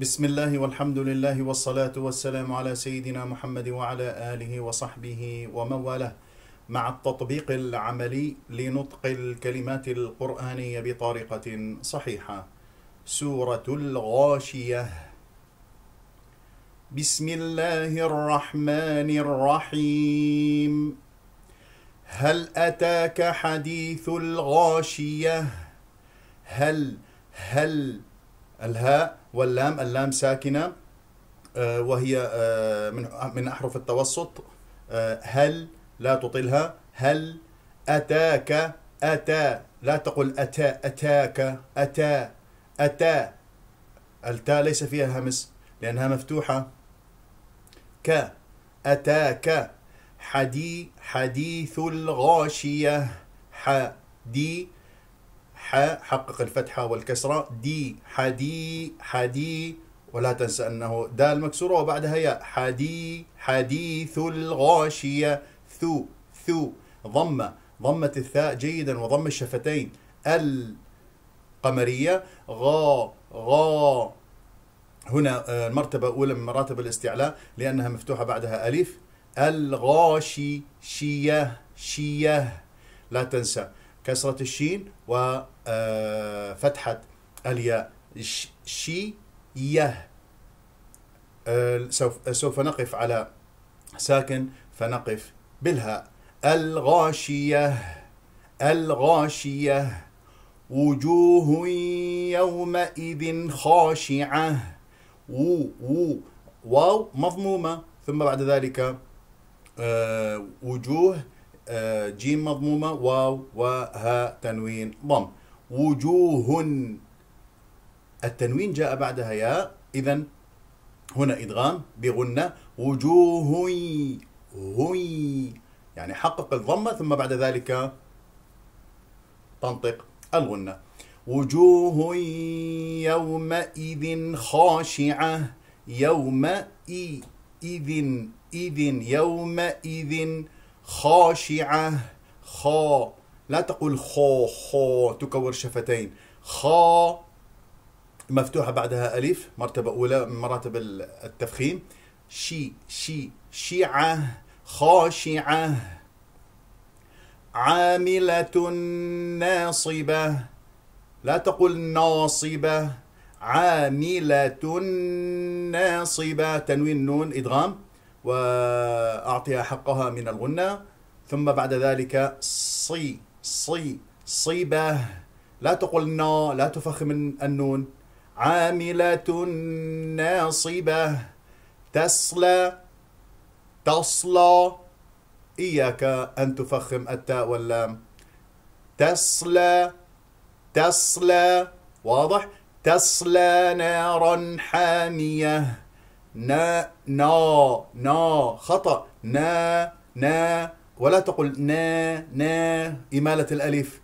بسم الله والحمد لله والصلاة والسلام على سيدنا محمد وعلى آله وصحبه ومواله مع التطبيق العملي لنطق الكلمات القرآنية بطريقة صحيحة سورة الغاشية بسم الله الرحمن الرحيم هل أتاك حديث الغاشية هل هل الهاء واللام اللام ساكنة آه، وهي آه، من من أحرف التوسط آه، هل لا تطلها هل أتاك أتى لا تقل أتى أتاك أتى أتى التاء ليس فيها همس لأنها مفتوحة ك أتاك حدي حديث الغاشية حدي ح حقق الفتحة والكسرة دي حدي حدي ولا تنسى أنه دال مكسورة وبعدها ياء حدي حديث الغاشية ثو ثو ضمة ضمة الثاء جيدا وضم الشفتين القمرية غا غا هنا آه، المرتبة أولى من مراتب الاستعلاء لأنها مفتوحة بعدها ألف الغاشي شيه شيه لا تنسى كسرة الشين وفتحة آه، الياء شي يه آه، سوف نقف على ساكن فنقف بالهاء الغاشية الغاشية وجوه يومئذ خاشعة و و واو مضمومة ثم بعد ذلك آه، وجوه آه، جيم مضمومة واو وها تنوين ضم وجوه التنوين جاء بعدها ياء إذا هنا إدغام بغنة وجوه هي يعني حقق الضمة ثم بعد ذلك تنطق الغنة وجوه يومئذ خاشعة يومئذ إذن يومئذ خاشعة خا لا تقول خو خو تكور شفتين خا مفتوحة بعدها ألف مرتبة أولى من مراتب التفخيم شي شي شيعة خاشعة عاملة ناصبة لا تقول ناصبة عاملة ناصبة تنوين نون إدغام وأعطيها حقها من الغنة ثم بعد ذلك صي صي صيبة لا تقل نا لا تفخم النون عاملة ناصبة تسلى تصلى إياك أن تفخم التاء واللام تسلى تسلى واضح تسلى نارا حاميه نا نا نا خطأ نا نا ولا تقل نا نا إمالة الألف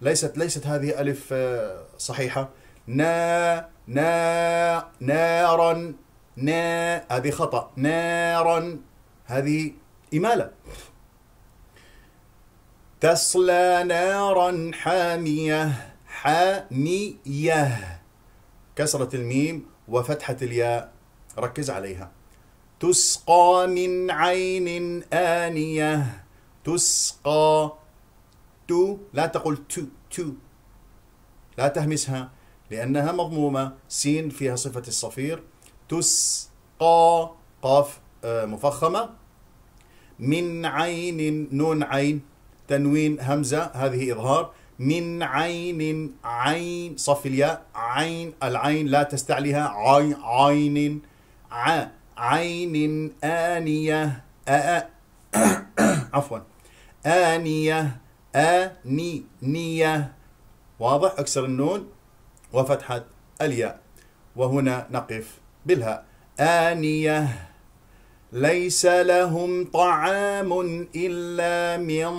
ليست ليست هذه ألف آه، صحيحة نا نا نارا نا هذه خطأ نارا هذه إمالة تصلى نارا حامية حامية كسرة الميم وفتحة الياء ركز عليها تسقى من عين آنية تسقى تو لا تقول تو تو لا تهمسها لأنها مضمومة سين فيها صفة الصفير تسقى قاف آه، مفخمة من عين نون عين تنوين همزة هذه إظهار من عين عين صف الياء عين العين لا تستعليها عين عين عين آنية عفوا آنية نية واضح أكسر النون وفتحة الياء وهنا نقف بالهاء آنية ليس لهم طعام إلا من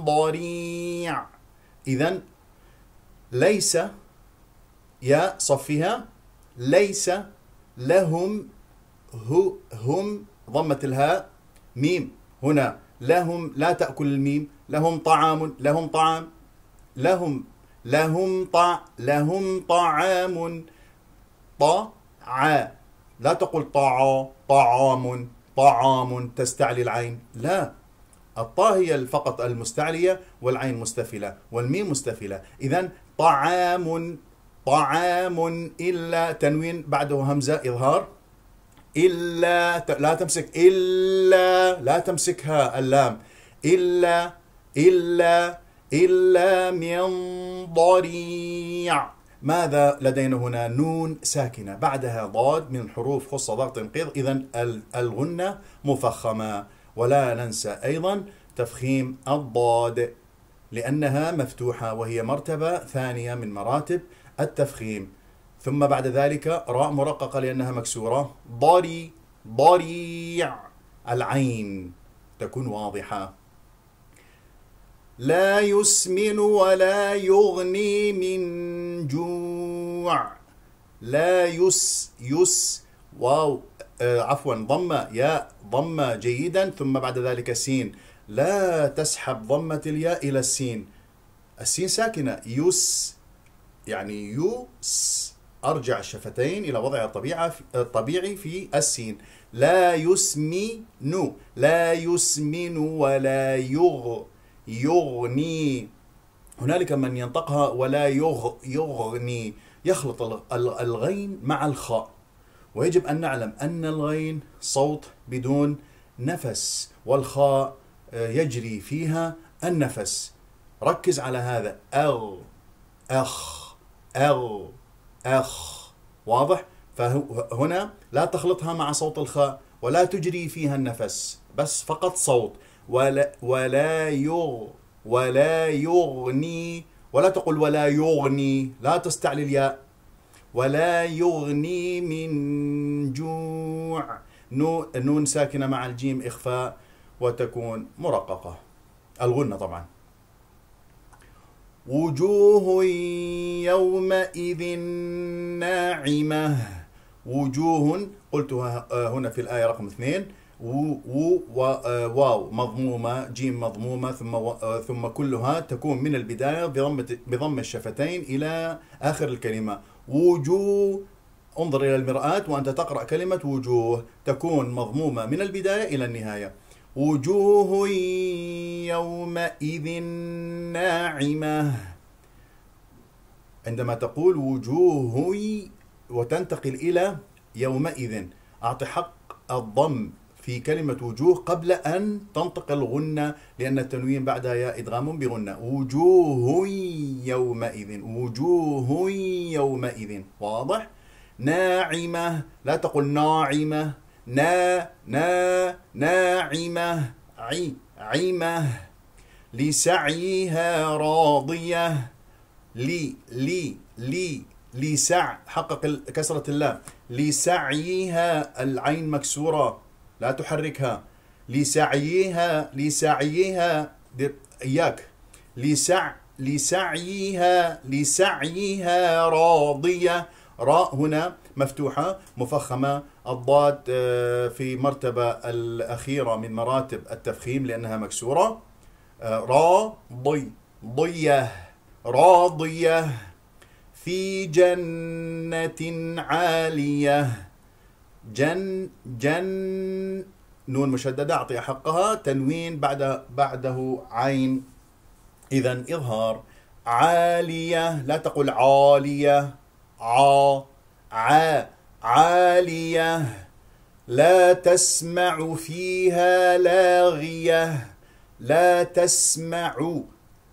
ضريع إذا ليس يا صفها ليس لهم هو هم ضمة الهاء ميم هنا لهم لا تأكل الميم لهم طعام لهم طعام لهم لهم طع لهم طعام طع لا تقول طع طعام طعام تستعلي العين لا الطا هي فقط المستعلية والعين مستفلة والميم مستفلة إذا طعام طعام إلا تنوين بعده همزة إظهار إلا لا تمسك إلا لا تمسكها اللام إلا إلا إلا من ضريع ماذا لدينا هنا نون ساكنة بعدها ضاد من حروف خص ضغط انقيض إذا الغنة مفخمة ولا ننسى أيضا تفخيم الضاد لأنها مفتوحة وهي مرتبة ثانية من مراتب التفخيم ثم بعد ذلك راء مرققة لأنها مكسورة ضري ضريع العين تكون واضحة لا يسمن ولا يغني من جوع لا يس يس واو آه عفوا ضمة ياء ضمة جيدا ثم بعد ذلك سين لا تسحب ضمة الياء إلى السين السين ساكنة يس يعني يو س أرجع الشفتين إلى وضعها الطبيعة الطبيعي في السين لا يسمن لا يسمن ولا يغ يغني هنالك من ينطقها ولا يغ يغني يخلط الغين مع الخاء ويجب أن نعلم أن الغين صوت بدون نفس والخاء آه، يجري فيها النفس ركز على هذا أغ أخ ال اخ واضح فهنا لا تخلطها مع صوت الخاء ولا تجري فيها النفس بس فقط صوت ولا ولا يغ ولا يغني ولا تقول ولا يغني لا تستعل الياء ولا يغني من جوع نون ساكنة مع الجيم إخفاء وتكون مرققة الغنة طبعاً وجوه يومئذ ناعمة وجوه قلت آه، هنا في الآية رقم اثنين و و آه، واو مضمومة جيم مضمومة ثم آه، ثم كلها تكون من البداية بضم بضم الشفتين إلى آخر الكلمة وجوه انظر إلى المرآة وأنت تقرأ كلمة وجوه تكون مضمومة من البداية إلى النهاية وجوه يومئذ ناعمة عندما تقول وجوه وتنتقل إلى يومئذ أعطي حق الضم في كلمة وجوه قبل أن تنطق الغنة لأن التنوين بعدها يا إدغام بغنة وجوه يومئذ وجوه يومئذ واضح؟ ناعمة لا تقل ناعمة نا نا ناعمة عي عمة لسعيها راضية لي لي لي لسع حقق كسرة اللام لسعيها العين مكسورة لا تحركها لسعيها لسعيها إياك لسع لسعيها لسعيها راضية راء هنا مفتوحة مفخمة الضاد آه، في مرتبة الأخيرة من مراتب التفخيم لأنها مكسورة آه، راضي ضيه راضية في جنة عالية جن جن نون مشددة أعطي حقها تنوين بعد بعده عين إذا إظهار عالية لا تقول عالية عا عا عالية لا تسمع فيها لاغية لا تسمع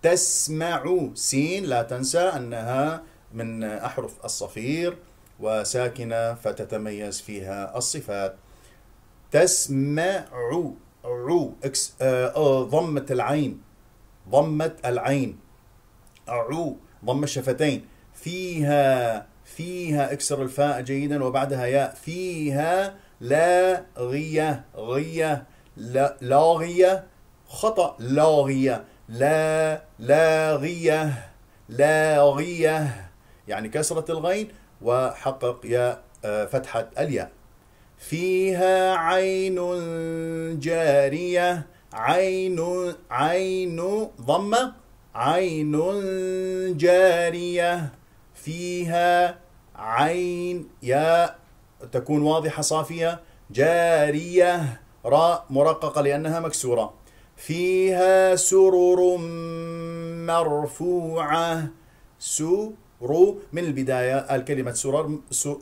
تسمع سين لا تنسى أنها من أحرف الصفير وساكنة فتتميز فيها الصفات تسمع عو اكس آه،, آه ضمة العين ضمة العين عو ضم الشفتين فيها فيها اكسر الفاء جيدا وبعدها ياء فيها لاغية غية لا لاغية خطأ لاغية لا لاغية لاغية يعني كسرة الغين وحقق يا آه، فتحة الياء فيها عين جارية عين عين ضمة عين جارية فيها عين ياء تكون واضحة صافية جارية راء مرققة لأنها مكسورة فيها سرر مرفوعة سرر من البداية الكلمة سرر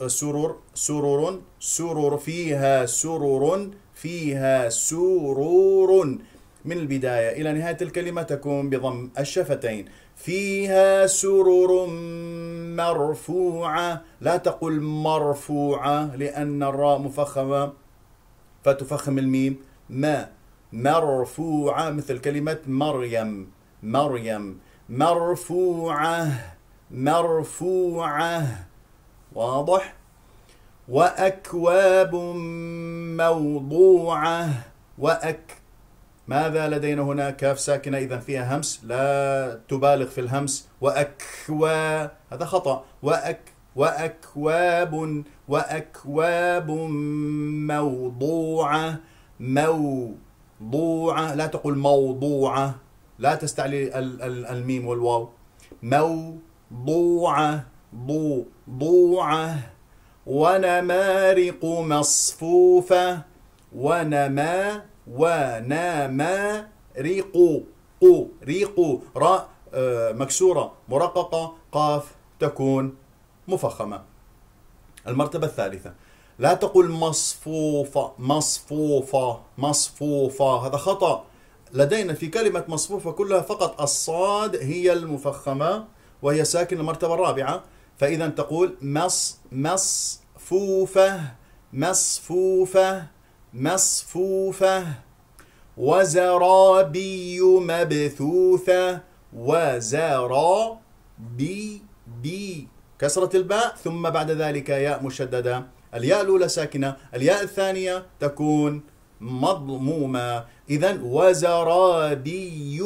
سرر سرر سرر فيها سرر فيها سرور من البداية إلى نهاية الكلمة تكون بضم الشفتين فيها سرر مرفوعة لا تقل مرفوعة لأن الراء مفخمة فتفخم الميم ما مرفوعة مثل كلمة مريم مريم مرفوعة مرفوعة واضح وأكواب موضوعة وأك ماذا لدينا هنا كاف ساكنة إذا فيها همس لا تبالغ في الهمس وأكوا هذا خطأ وأك وأكواب وأكواب موضوعة موضوعة لا تقول موضوعة لا تستعلي الميم والواو موضوعة ضو ضوعة ونمارق مصفوفة ونما ونمارق قو ريق راء آه، مكسورة مرققة قاف تكون مفخمة المرتبة الثالثة لا تقول مصفوفة مصفوفة مصفوفة هذا خطأ لدينا في كلمة مصفوفة كلها فقط الصاد هي المفخمة وهي ساكن المرتبة الرابعة فإذا تقول مص مصفوفة مصفوفة مصفوفة وزرابي مبثوثة وزرا بي بي كسرة الباء ثم بعد ذلك ياء مشددة الياء الأولى ساكنة الياء الثانية تكون مضمومة إذا وزرابي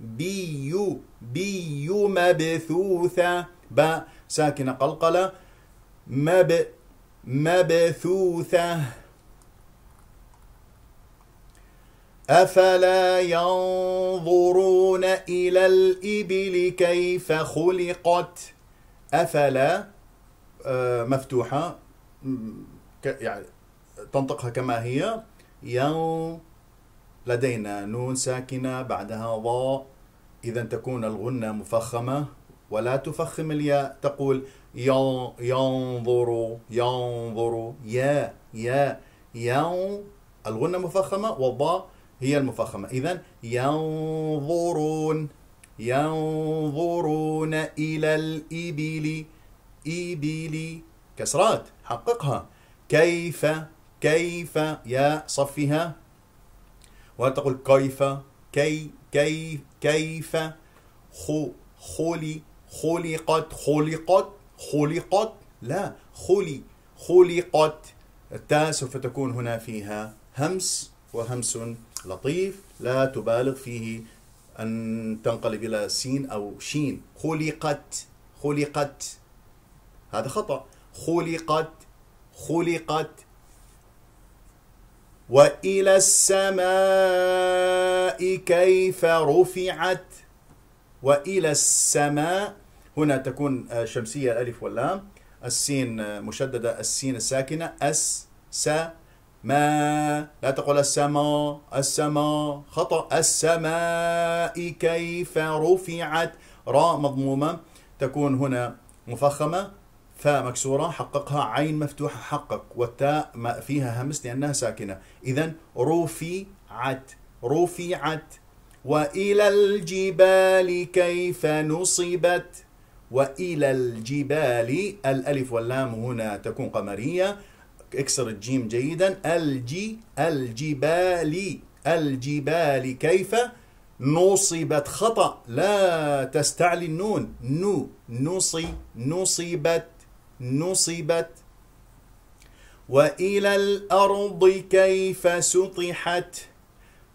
بي بي مبثوثة باء ساكنة قلقلة مب مبثوثة أفلا ينظرون إلى الإبل كيف خلقت أفلا آه، مفتوحة يعني تنطقها كما هي ين لدينا نون ساكنة بعدها ضاء إذا تكون الغنة مفخمة ولا تفخم الياء تقول ينظر ينظر يا يا ين الغنة مفخمة والضاء هي المفخمة إذا ينظرون ينظرون إلى الإبل إبل كسرات حققها كيف كيف يا صفها وهل تقول كيف كي كي كيف خو خولي خلقت خلقت خلقت لا خولي خلقت التاء سوف تكون هنا فيها همس وهمس لطيف لا تبالغ فيه أن تنقلب إلى سين أو شين خلقت خلقت هذا خطأ خلقت خلقت وإلى السماء كيف رفعت وإلى السماء هنا تكون آه، شمسية ألف واللام السين آه، مشددة السين الساكنة أس سا ما لا تقل السماء السماء خطأ السماء كيف رفعت راء مضمومة تكون هنا مفخمة فاء مكسورة حققها عين مفتوحة حقق والتاء ما فيها همس لأنها ساكنة إذا رفعت رفعت وإلى الجبال كيف نصبت وإلى الجبال الألف واللام هنا تكون قمرية اكسر الجيم جيدا الجي الجبالي الجبالي كيف نصبت خطأ لا تستعلي النون نو نصي نصبت نصبت وإلى الأرض كيف سطحت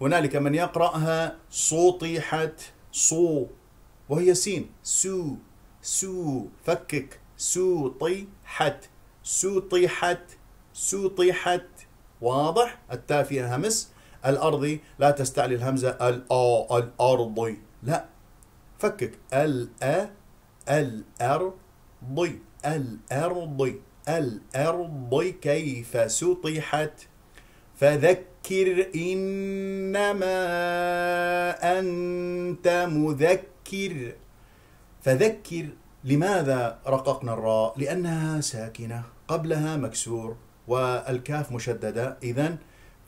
هنالك من يقرأها سطحت صو وهي سين سو سو فكك سوطيحت سوطيحت سطحت واضح التاء فيها همس الأرضي لا تستعلي الهمزة الأ الأرضي لا فكك الأ الأرضي الأرضي الارضي كيف سطحت فذكر إنما أنت مذكر فذكر لماذا رققنا الراء؟ لأنها ساكنة قبلها مكسور والكاف مشددة إذا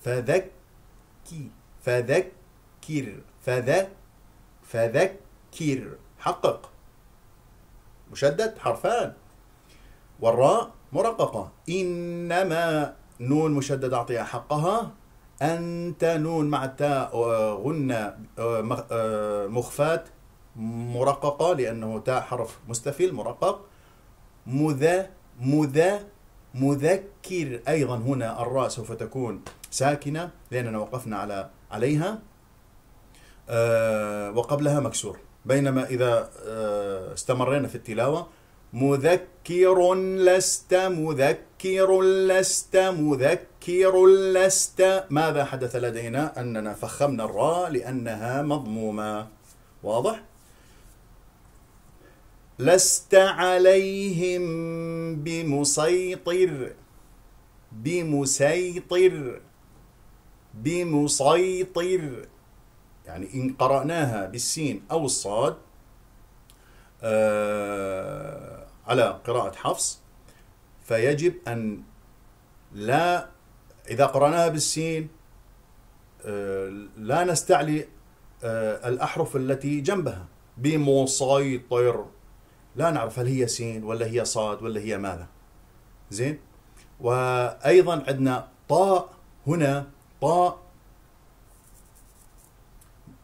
فذكي فذكر فذك فذكر حقق مشدد حرفان والراء مرققة إنما نون مشدد أعطيها حقها أنت نون مع التاء غنة آه، آه، مخفات مرققة لأنه تاء حرف مستفيل مرقق مذا مذا مذكر أيضا هنا الراء سوف تكون ساكنة لأننا وقفنا على عليها آه، وقبلها مكسور بينما إذا آه، استمرينا في التلاوة مذكر لست مذكر لست مذكر لست ماذا حدث لدينا أننا فخمنا الراء لأنها مضمومة واضح؟ لست عليهم بمسيطر بمسيطر بمسيطر يعني إن قرأناها بالسين أو الصاد آه على قراءة حفص فيجب أن لا إذا قرأناها بالسين آه لا نستعلي آه الأحرف التي جنبها بمسيطر لا نعرف هل هي سين ولا هي صاد ولا هي ماذا زين وأيضا عندنا طاء هنا طاء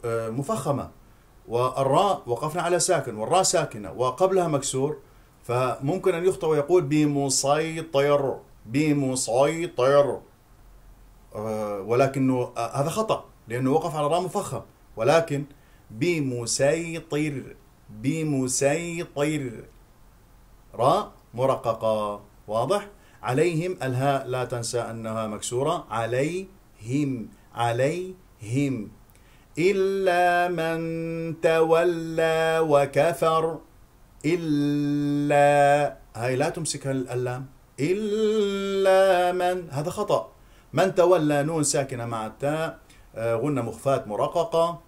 آه، مفخمة والراء وقفنا على ساكن والراء ساكنة وقبلها مكسور فممكن أن يخطئ ويقول بمسيطر بمسيطر آه، ولكنه آه، هذا خطأ لأنه وقف على راء مفخم ولكن بمسيطر بمسيطر راء مرققة واضح عليهم الهاء لا تنسى أنها مكسورة عليهم عليهم إلا من تولى وكفر إلا هاي لا تمسك اللام إلا من هذا خطأ من تولى نون ساكنة مع التاء آه، غنة مخفاة مرققة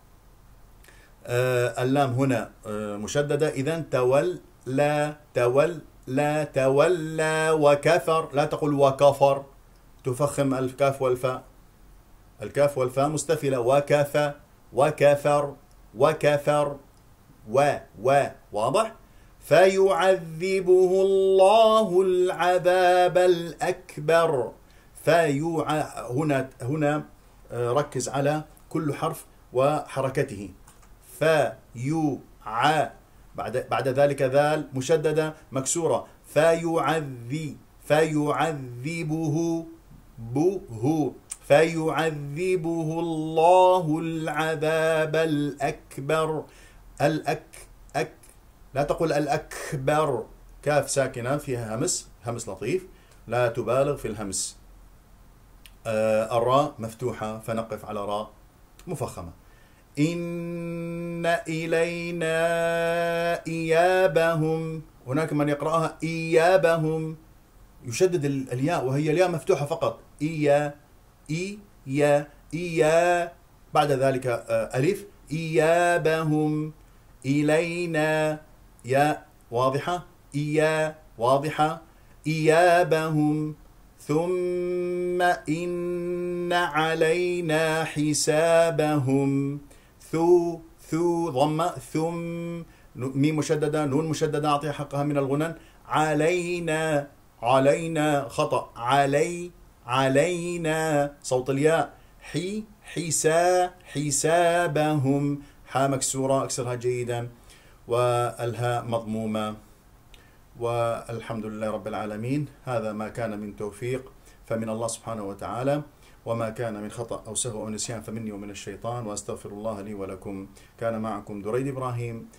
آه، اللام هنا آه، مشددة إذا تول لا تول لا تولى وكفر لا تقول وكفر تفخم الكاف والفاء الكاف والفاء مستفلة وكفى وكفر وكفر و و واضح فيعذبه الله العذاب الأكبر فيع هنا هنا آه، ركز على كل حرف وحركته فا يو ع بعد بعد ذلك ذال مشدده مكسوره فيعذي فيعذبه بوه فيعذبه الله العذاب الأكبر الأك أك لا تقل الأكبر كاف ساكنة فيها همس همس لطيف لا تبالغ في الهمس آه، الراء مفتوحة فنقف على راء مفخمة إن إلينا إيابهم هناك من يقرأها إيابهم يشدد الياء وهي الياء مفتوحة فقط إيا إي يا إيا بعد ذلك آه، ألف إيابهم إلينا يا واضحة إيا واضحة إيابهم ثم إن علينا حسابهم ثو ثو ضمة ثم ميم مشددة نون مشددة أعطيها حقها من الغنن علينا علينا خطأ علي علينا صوت الياء حي حسا حسابهم حا مكسورة أكسرها جيدا والهاء مضمومة والحمد لله رب العالمين هذا ما كان من توفيق فمن الله سبحانه وتعالى وما كان من خطأ أو سهو أو نسيان فمني ومن الشيطان وأستغفر الله لي ولكم كان معكم دريد إبراهيم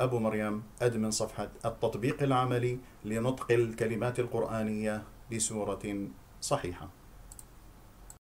أبو مريم أدمن صفحة التطبيق العملي لنطق الكلمات القرآنية بسورة صحيحة